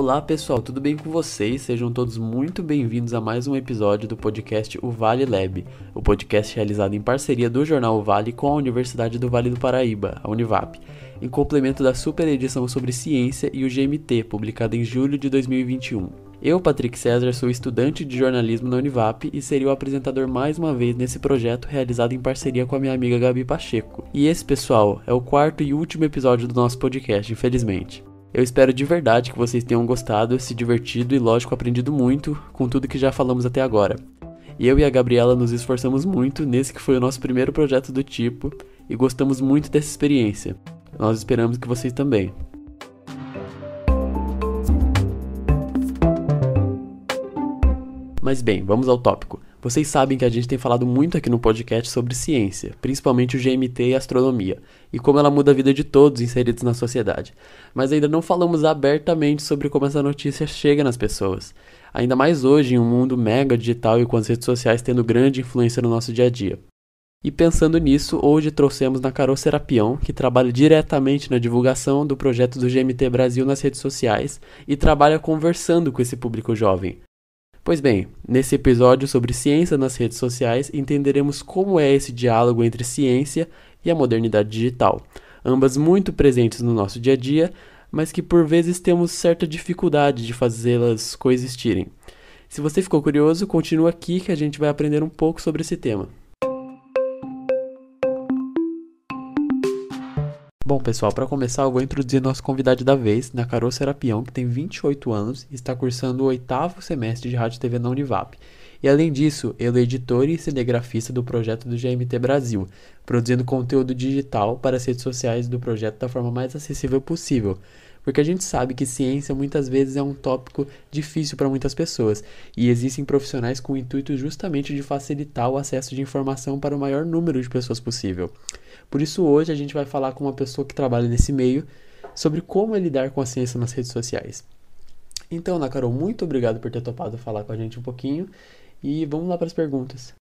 Olá pessoal, tudo bem com vocês? Sejam todos muito bem-vindos a mais um episódio do podcast O Vale Lab, o podcast realizado em parceria do jornal O Vale com a Universidade do Vale do Paraíba, a Univap, em complemento da super edição sobre ciência e o GMT, publicada em julho de 2021. Eu, Patrick César, sou estudante de jornalismo na Univap e serei o apresentador mais uma vez nesse projeto realizado em parceria com a minha amiga Gabi Pacheco. E esse, pessoal, é o quarto e último episódio do nosso podcast, infelizmente. Eu espero de verdade que vocês tenham gostado, se divertido e, lógico, aprendido muito com tudo que já falamos até agora. Eu e a Gabriela nos esforçamos muito nesse que foi o nosso primeiro projeto do tipo e gostamos muito dessa experiência. Nós esperamos que vocês também. Mas bem, vamos ao tópico. Vocês sabem que a gente tem falado muito aqui no podcast sobre ciência, principalmente o GMT e astronomia, e como ela muda a vida de todos inseridos na sociedade. Mas ainda não falamos abertamente sobre como essa notícia chega nas pessoas. Ainda mais hoje, em um mundo mega digital e com as redes sociais tendo grande influência no nosso dia a dia. E pensando nisso, hoje trouxemos na Carol Serapião, que trabalha diretamente na divulgação do projeto do GMT Brasil nas redes sociais e trabalha conversando com esse público jovem, Pois bem, nesse episódio sobre ciência nas redes sociais, entenderemos como é esse diálogo entre ciência e a modernidade digital, ambas muito presentes no nosso dia a dia, mas que por vezes temos certa dificuldade de fazê-las coexistirem. Se você ficou curioso, continua aqui que a gente vai aprender um pouco sobre esse tema. Bom, pessoal, para começar, eu vou introduzir nosso convidado da vez, Nakaro Serapião, que tem 28 anos e está cursando o oitavo semestre de Rádio TV na Univap. E além disso, ele é editor e cinegrafista do projeto do GMT Brasil, produzindo conteúdo digital para as redes sociais do projeto da forma mais acessível possível. Porque a gente sabe que ciência muitas vezes é um tópico difícil para muitas pessoas, e existem profissionais com o intuito justamente de facilitar o acesso de informação para o maior número de pessoas possível. Por isso, hoje a gente vai falar com uma pessoa que trabalha nesse meio sobre como é lidar com a ciência nas redes sociais. Então, Ana Carol, muito obrigado por ter topado falar com a gente um pouquinho e vamos lá para as perguntas.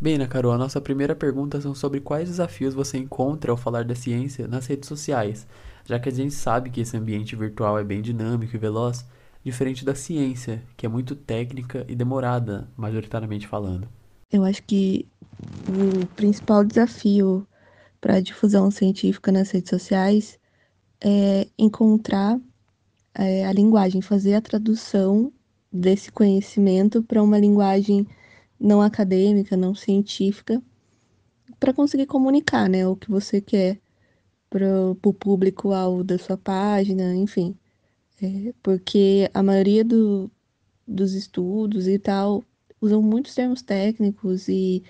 Bem, Ana Carol, a nossa primeira pergunta são sobre quais desafios você encontra ao falar da ciência nas redes sociais já que a gente sabe que esse ambiente virtual é bem dinâmico e veloz, diferente da ciência, que é muito técnica e demorada, majoritariamente falando. Eu acho que o principal desafio para a difusão científica nas redes sociais é encontrar é, a linguagem, fazer a tradução desse conhecimento para uma linguagem não acadêmica, não científica, para conseguir comunicar né, o que você quer para o público-alvo da sua página, enfim. É, porque a maioria do, dos estudos e tal usam muitos termos técnicos e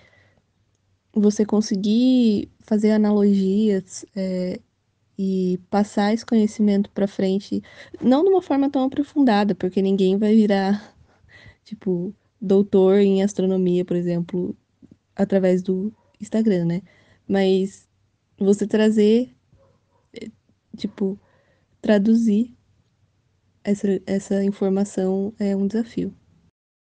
você conseguir fazer analogias é, e passar esse conhecimento para frente, não de uma forma tão aprofundada, porque ninguém vai virar, tipo, doutor em astronomia, por exemplo, através do Instagram, né? Mas você trazer tipo, traduzir essa, essa informação é um desafio.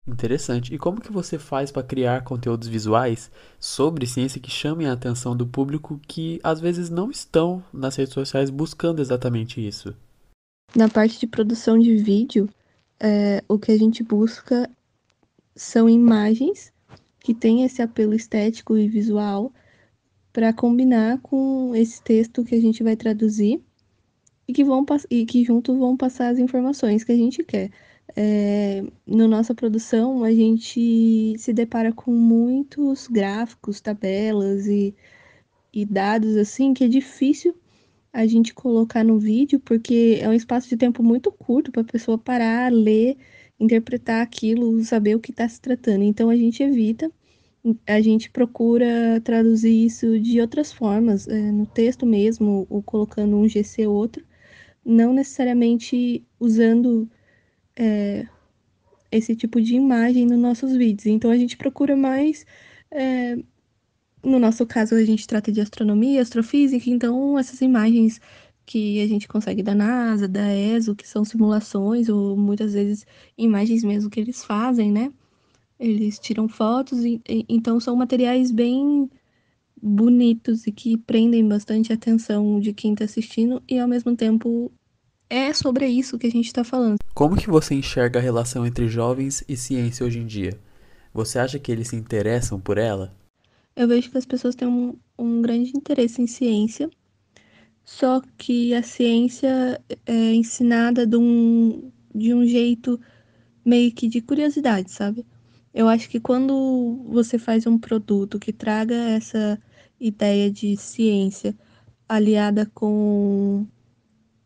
Interessante. E como que você faz para criar conteúdos visuais sobre ciência que chamem a atenção do público que às vezes não estão nas redes sociais buscando exatamente isso? Na parte de produção de vídeo, é, o que a gente busca são imagens que têm esse apelo estético e visual para combinar com esse texto que a gente vai traduzir e que, vão, e que junto vão passar as informações que a gente quer. É, na no nossa produção, a gente se depara com muitos gráficos, tabelas e, e dados assim que é difícil a gente colocar no vídeo, porque é um espaço de tempo muito curto para a pessoa parar, ler, interpretar aquilo, saber o que está se tratando. Então a gente evita, a gente procura traduzir isso de outras formas, é, no texto mesmo, ou colocando um GC outro, não necessariamente usando é, esse tipo de imagem nos nossos vídeos. Então a gente procura mais. É, no nosso caso, a gente trata de astronomia, astrofísica, então essas imagens que a gente consegue da NASA, da ESO, que são simulações ou muitas vezes imagens mesmo que eles fazem, né? Eles tiram fotos, e, e, então são materiais bem bonitos e que prendem bastante a atenção de quem está assistindo e ao mesmo tempo é sobre isso que a gente está falando. Como que você enxerga a relação entre jovens e ciência hoje em dia? Você acha que eles se interessam por ela? Eu vejo que as pessoas têm um, um grande interesse em ciência, só que a ciência é ensinada de um, de um jeito meio que de curiosidade, sabe? Eu acho que quando você faz um produto que traga essa ideia de ciência aliada com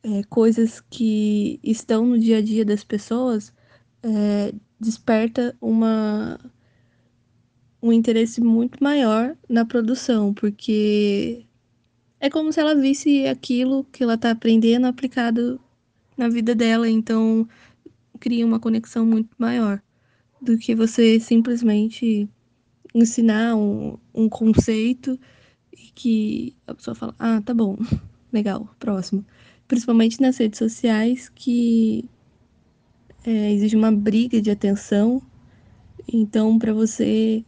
é, coisas que estão no dia a dia das pessoas é, desperta uma um interesse muito maior na produção, porque é como se ela visse aquilo que ela está aprendendo aplicado na vida dela, então cria uma conexão muito maior do que você simplesmente ensinar um, um conceito e que a pessoa fala: ah, tá bom, legal, próximo. Principalmente nas redes sociais, que é, existe uma briga de atenção. Então, para você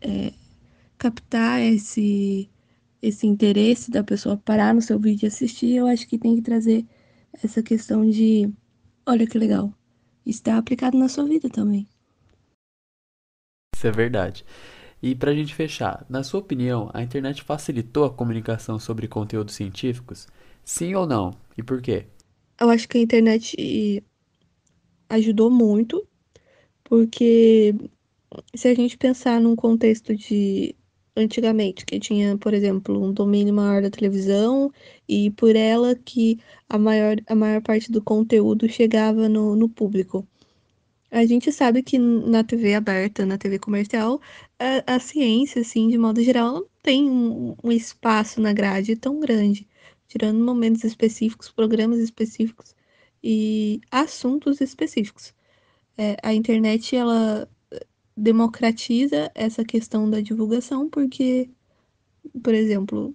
é, captar esse, esse interesse da pessoa parar no seu vídeo e assistir, eu acho que tem que trazer essa questão de: olha que legal, está aplicado na sua vida também. Isso é verdade. E para a gente fechar, na sua opinião, a internet facilitou a comunicação sobre conteúdos científicos? Sim ou não? E por quê? Eu acho que a internet ajudou muito, porque se a gente pensar num contexto de antigamente, que tinha, por exemplo, um domínio maior da televisão e por ela que a maior, a maior parte do conteúdo chegava no, no público. A gente sabe que na TV aberta, na TV comercial, a, a ciência, assim, de modo geral, não tem um, um, espaço na grade tão grande, tirando momentos específicos, programas específicos e assuntos específicos. É, a internet, ela democratiza essa questão da divulgação, porque, por exemplo,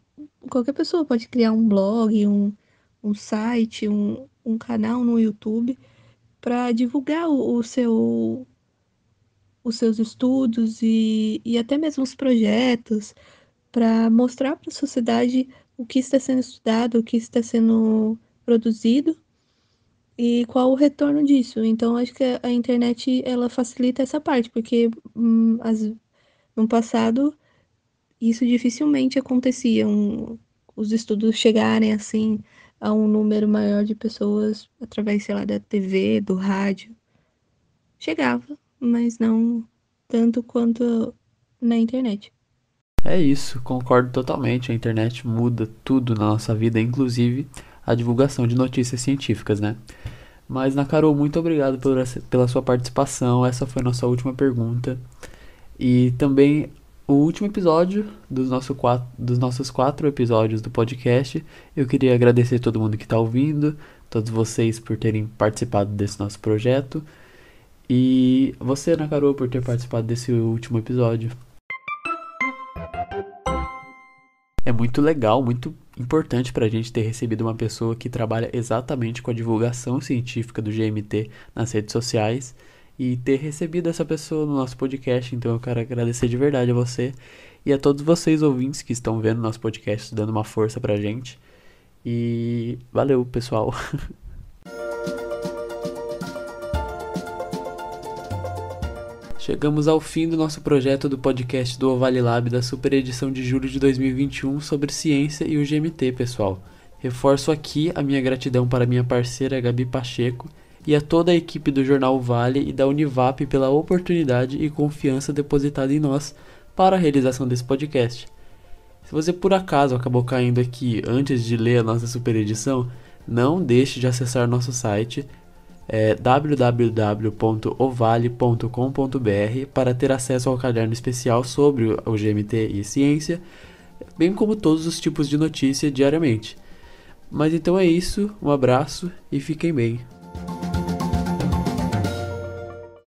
qualquer pessoa pode criar um blog, um, um site, um, um canal no YouTube para divulgar o, o, seu, os seus estudos e, e até mesmo os projetos, para mostrar para a sociedade o que está sendo estudado, o que está sendo produzido e qual o retorno disso. Então, acho que a internet ela facilita essa parte, porque hum, as, no passado isso dificilmente acontecia, um, os estudos chegarem assim a um número maior de pessoas através, sei lá, da TV, do rádio. Chegava, mas não tanto quanto na internet. É isso, concordo totalmente. A internet muda tudo na nossa vida, inclusive a divulgação de notícias científicas, né? Mas, Nacarol, muito obrigado pela, pela sua participação. Essa foi nossa última pergunta. E também o último episódio dos, nosso quatro, dos nossos quatro episódios do podcast. Eu queria agradecer todo mundo que está ouvindo, todos vocês por terem participado desse nosso projeto. E você, Ana por ter participado desse último episódio. É muito legal, muito importante para a gente ter recebido uma pessoa que trabalha exatamente com a divulgação científica do GMT nas redes sociais e ter recebido essa pessoa no nosso podcast. Então eu quero agradecer de verdade a você e a todos vocês ouvintes que estão vendo nosso podcast, dando uma força pra gente. E valeu, pessoal. Chegamos ao fim do nosso projeto do podcast do Ovale Lab da super edição de julho de 2021 sobre ciência e o GMT, pessoal. Reforço aqui a minha gratidão para minha parceira Gabi Pacheco e a toda a equipe do Jornal Vale e da Univap pela oportunidade e confiança depositada em nós para a realização desse podcast. Se você por acaso acabou caindo aqui antes de ler a nossa super edição, não deixe de acessar nosso site é, www.ovale.com.br para ter acesso ao caderno especial sobre o GMT e ciência, bem como todos os tipos de notícia diariamente. Mas então é isso, um abraço e fiquem bem.